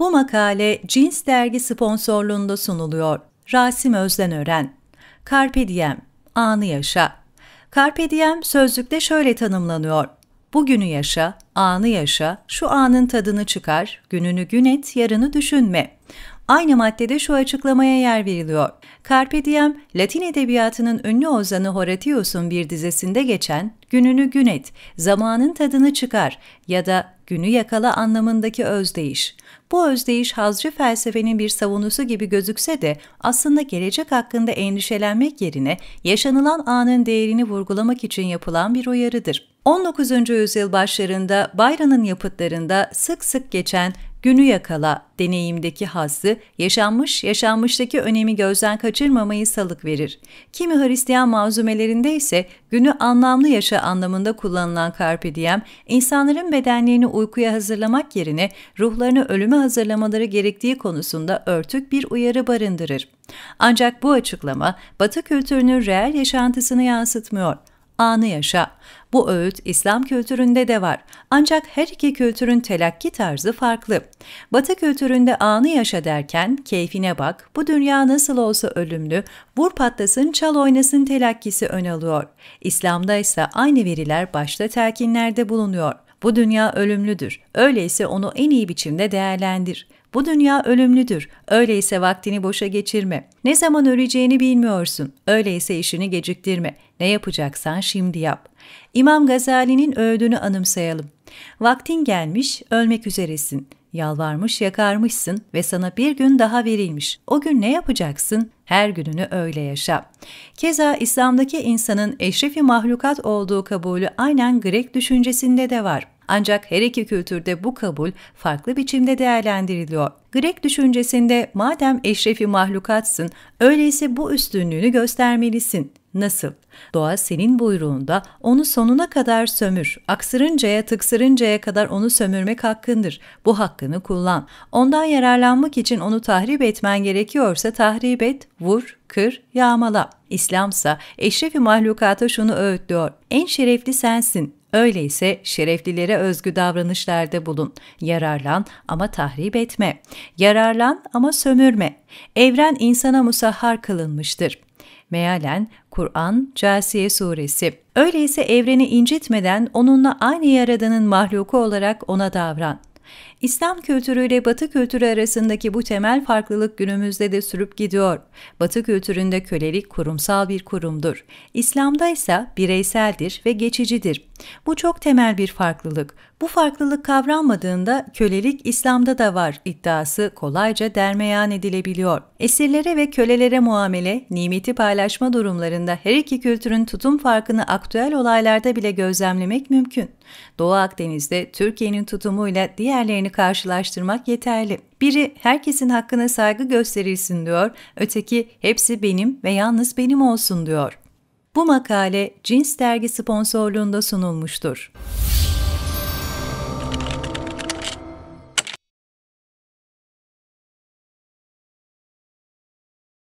Bu makale Cins Dergi sponsorluğunda sunuluyor. Rasim Özdenören Carpe Diem, anı yaşa. Carpe Diem sözlükte şöyle tanımlanıyor. Bugünü yaşa, anı yaşa, şu anın tadını çıkar, gününü gün et, yarını düşünme. Aynı maddede şu açıklamaya yer veriliyor. Carpe Diem, Latin edebiyatının ünlü ozanı Horatius'un bir dizesinde geçen gününü gün et, zamanın tadını çıkar ya da günü yakala anlamındaki özdeyiş. Bu özdeyiş hazcı felsefenin bir savunusu gibi gözükse de aslında gelecek hakkında endişelenmek yerine yaşanılan anın değerini vurgulamak için yapılan bir uyarıdır. 19. yüzyıl başlarında Bayron'un yapıtlarında sık sık geçen günü yakala deneyimdeki hazzı, yaşanmış yaşanmıştaki önemi gözden kaçırmamayı salık verir. Kimi Hristiyan malzumelerinde ise günü anlamlı yaşa anlamında kullanılan carpe diem, insanların bedenlerini uykuya hazırlamak yerine ruhlarını ölüme hazırlamaları gerektiği konusunda örtük bir uyarı barındırır. Ancak bu açıklama Batı kültürünün reel yaşantısını yansıtmıyor anı yaşa. Bu öğüt İslam kültüründe de var. Ancak her iki kültürün telakki tarzı farklı. Batı kültüründe anı yaşa derken keyfine bak, bu dünya nasıl olsa ölümlü, vur patlasın çal oynasın telakkisi ön alıyor. İslam'da ise aynı veriler başta telkinlerde bulunuyor. Bu dünya ölümlüdür. Öyleyse onu en iyi biçimde değerlendir. Bu dünya ölümlüdür. Öyleyse vaktini boşa geçirme. Ne zaman öleceğini bilmiyorsun. Öyleyse işini geciktirme. Ne yapacaksan şimdi yap. İmam Gazali'nin öldüğünü anımsayalım. Vaktin gelmiş, ölmek üzeresin. Yalvarmış yakarmışsın ve sana bir gün daha verilmiş. O gün ne yapacaksın? Her gününü öyle yaşa. Keza İslam'daki insanın eşrefi mahlukat olduğu kabulü aynen Grek düşüncesinde de var. Ancak her iki kültürde bu kabul farklı biçimde değerlendiriliyor. Grek düşüncesinde madem eşrefi mahlukatsın, öyleyse bu üstünlüğünü göstermelisin. Nasıl? Doğa senin buyruğunda onu sonuna kadar sömür. Aksırıncaya, tıksırıncaya kadar onu sömürmek hakkındır. Bu hakkını kullan. Ondan yararlanmak için onu tahrip etmen gerekiyorsa tahrip et, vur, kır, yağmala. İslamsa eşrefi mahlukata şunu öğütlüyor. En şerefli sensin. Öyleyse şereflilere özgü davranışlarda bulun. Yararlan ama tahrip etme. Yararlan ama sömürme. Evren insana musahhar kılınmıştır. Mealen Kur'an Câsiye Suresi. Öyleyse evreni incitmeden onunla aynı yaradanın mahluku olarak ona davran. İslam kültürüyle Batı kültürü arasındaki bu temel farklılık günümüzde de sürüp gidiyor. Batı kültüründe kölelik kurumsal bir kurumdur. İslam'da ise bireyseldir ve geçicidir. Bu çok temel bir farklılık. Bu farklılık kavranmadığında kölelik İslam'da da var iddiası kolayca dermeyan edilebiliyor. Esirlere ve kölelere muamele, nimeti paylaşma durumlarında her iki kültürün tutum farkını aktüel olaylarda bile gözlemlemek mümkün. Doğu Akdeniz'de Türkiye'nin tutumuyla diğerlerini karşılaştırmak yeterli. Biri herkesin hakkına saygı gösterilsin diyor, öteki hepsi benim ve yalnız benim olsun diyor. Bu makale Cins Dergi sponsorluğunda sunulmuştur.